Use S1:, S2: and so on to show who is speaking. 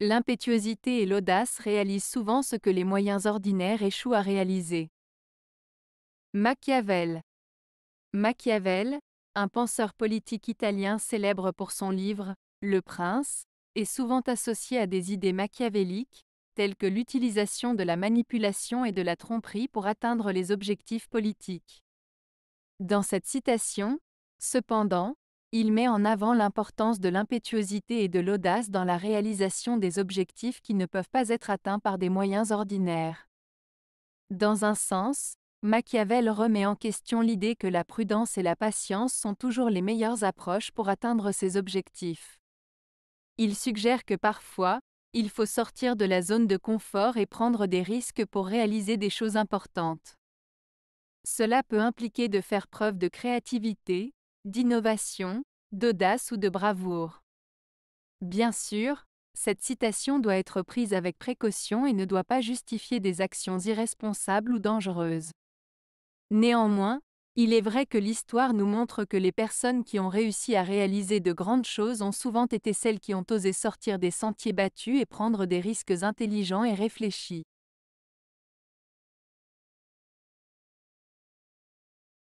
S1: L'impétuosité et l'audace réalisent souvent ce que les moyens ordinaires échouent à réaliser. Machiavel Machiavel, un penseur politique italien célèbre pour son livre Le Prince, est souvent associé à des idées machiavéliques, telles que l'utilisation de la manipulation et de la tromperie pour atteindre les objectifs politiques. Dans cette citation, cependant, il met en avant l'importance de l'impétuosité et de l'audace dans la réalisation des objectifs qui ne peuvent pas être atteints par des moyens ordinaires. Dans un sens, Machiavel remet en question l'idée que la prudence et la patience sont toujours les meilleures approches pour atteindre ses objectifs. Il suggère que parfois, il faut sortir de la zone de confort et prendre des risques pour réaliser des choses importantes. Cela peut impliquer de faire preuve de créativité, d'innovation, d'audace ou de bravoure. Bien sûr, cette citation doit être prise avec précaution et ne doit pas justifier des actions irresponsables ou dangereuses. Néanmoins, il est vrai que l'histoire nous montre que les personnes qui ont réussi à réaliser de grandes choses ont souvent été celles qui ont osé sortir des sentiers battus et prendre des risques intelligents et réfléchis.